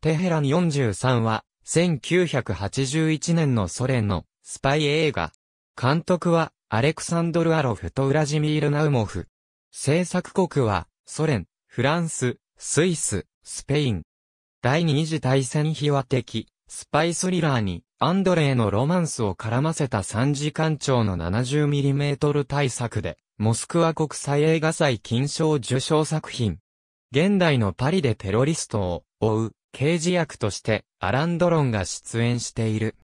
テヘラン43は、1981年のソ連のスパイ映画。監督は、アレクサンドル・アロフとウラジミール・ナウモフ。制作国は、ソ連、フランス、スイス、スペイン。第二次大戦秘話的、スパイスリラーに、アンドレイのロマンスを絡ませた3時間長の 70mm 大作で、モスクワ国際映画祭金賞受賞作品。現代のパリでテロリストを追う刑事役としてアラン・ドロンが出演している。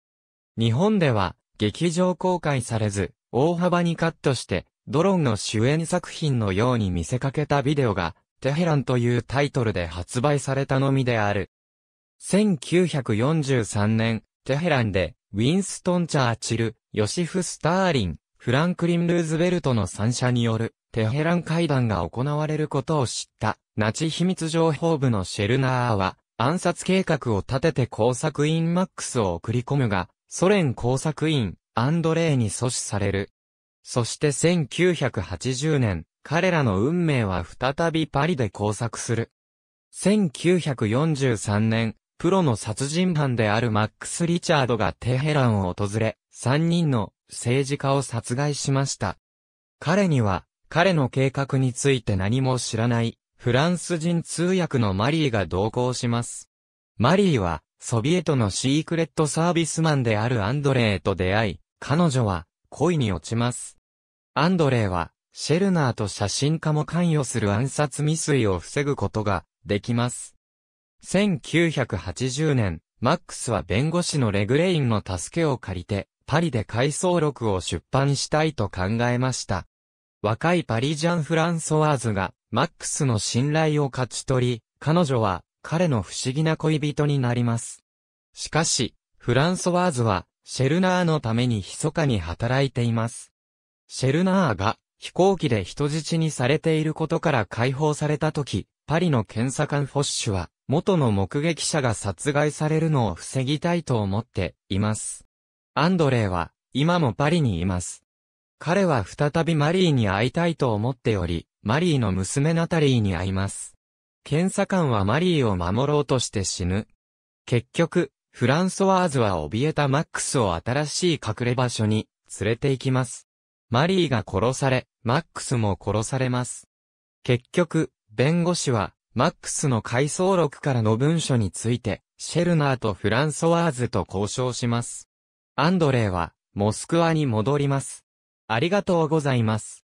日本では劇場公開されず、大幅にカットして、ドロンの主演作品のように見せかけたビデオが、テヘランというタイトルで発売されたのみである。1943年、テヘランで、ウィンストン・チャーチル、ヨシフ・スターリン、フランクリン・ルーズベルトの三者による、テヘラン会談が行われることを知った、ナチ秘密情報部のシェルナーは、暗殺計画を立てて工作員マックスを送り込むが、ソ連工作員、アンドレイに阻止される。そして1980年、彼らの運命は再びパリで工作する。1943年、プロの殺人犯であるマックス・リチャードがテヘランを訪れ、3人の政治家を殺害しました。彼には、彼の計画について何も知らないフランス人通訳のマリーが同行します。マリーは、ソビエトのシークレットサービスマンであるアンドレーと出会い、彼女は、恋に落ちます。アンドレーは、シェルナーと写真家も関与する暗殺未遂を防ぐことが、できます。1980年、マックスは弁護士のレグレインの助けを借りて、パリで回想録を出版したいと考えました。若いパリジャン・フランソワーズがマックスの信頼を勝ち取り、彼女は彼の不思議な恋人になります。しかし、フランソワーズは、シェルナーのために密かに働いています。シェルナーが飛行機で人質にされていることから解放された時、パリの検査官フォッシュは、元の目撃者が殺害されるのを防ぎたいと思っています。アンドレイは、今もパリにいます。彼は再びマリーに会いたいと思っており、マリーの娘ナタリーに会います。検査官はマリーを守ろうとして死ぬ。結局、フランソワーズは怯えたマックスを新しい隠れ場所に連れて行きます。マリーが殺され、マックスも殺されます。結局、弁護士は、マックスの回想録からの文書について、シェルナーとフランソワーズと交渉します。アンドレイは、モスクワに戻ります。ありがとうございます。